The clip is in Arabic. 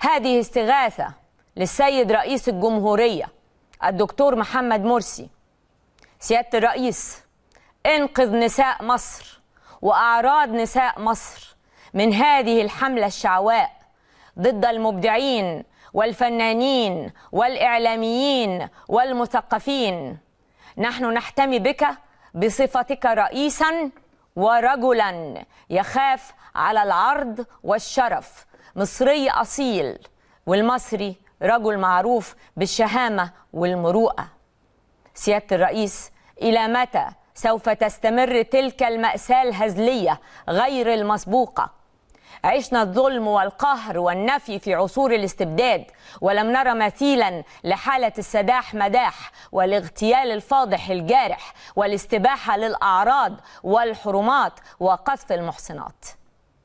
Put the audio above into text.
هذه استغاثة للسيد رئيس الجمهورية الدكتور محمد مرسي سيادة الرئيس انقذ نساء مصر وأعراض نساء مصر من هذه الحملة الشعواء ضد المبدعين والفنانين والإعلاميين والمثقفين نحن نحتمي بك بصفتك رئيسا ورجلا يخاف على العرض والشرف مصري أصيل والمصري رجل معروف بالشهامة والمروءة سيادة الرئيس إلى متى سوف تستمر تلك المأساة الهزلية غير المسبوقة عشنا الظلم والقهر والنفي في عصور الاستبداد ولم نرى مثيلا لحالة السداح مداح والاغتيال الفاضح الجارح والاستباحة للأعراض والحرمات وقذف المحصنات